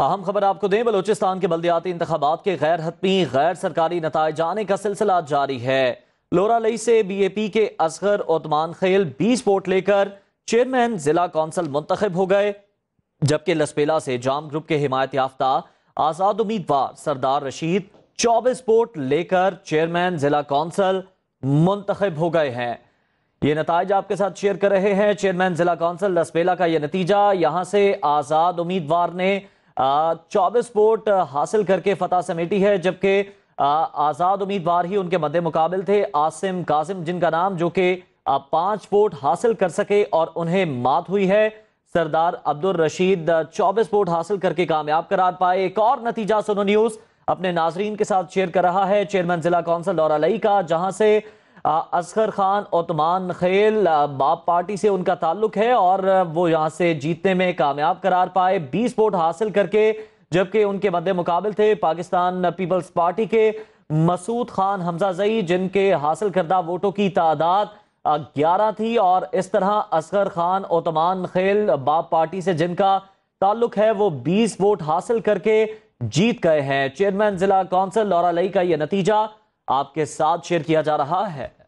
अहम खबर आपको दें बलोचिस्तान के बल्दियाती इंतबात के गैर हतमी गैर सरकारी नतज आने का सिलसिला जारी है लई से बी ए पी के असगर ओतमान खेल बीस वोट लेकर चेयरमैन जिला कौंसल मुंतब हो गए जबकि लसपेला से जाम ग्रुप के हिमायत याफ्ता आज़ाद उम्मीदवार सरदार रशीद चौबीस वोट लेकर चेयरमैन जिला कौंसल मुंतखब हो गए हैं ये नतज आपके साथ शेयर कर रहे हैं चेयरमैन जिला कौंसल लसपेला का यह नतीजा यहां से आज़ाद उम्मीदवार ने चौबीस वोट हासिल करके फतह समेटी है जबकि आज़ाद उम्मीदवार ही उनके मद्दे मुकाबल थे आसिम कासिम जिनका नाम जो कि पांच वोट हासिल कर सके और उन्हें मात हुई है सरदार अब्दुल रशीद चौबीस वोट हासिल करके कामयाब करार पाए एक और नतीजा सोनो न्यूज़ अपने नाजरीन के साथ शेयर कर रहा है चेयरमैन जिला काउंसिल लौरा लई का जहां से असगर खान ओतमान खेल बाप पार्टी से उनका ताल्लुक है और वो यहाँ से जीतने में कामयाब करार पाए बीस वोट हासिल करके जबकि उनके मद्दे मुकाबल थे पाकिस्तान पीपल्स पार्टी के मसूद खान हमजा जई जिनके हासिल करदा वोटों की तादाद ग्यारह थी और इस तरह असगर खान ओतमान खेल बाप पार्टी से जिनका ताल्लुक है वो बीस वोट हासिल करके जीत गए हैं चेयरमैन जिला काउंसिल लौरा लई का यह नतीजा आपके साथ शेयर किया जा रहा है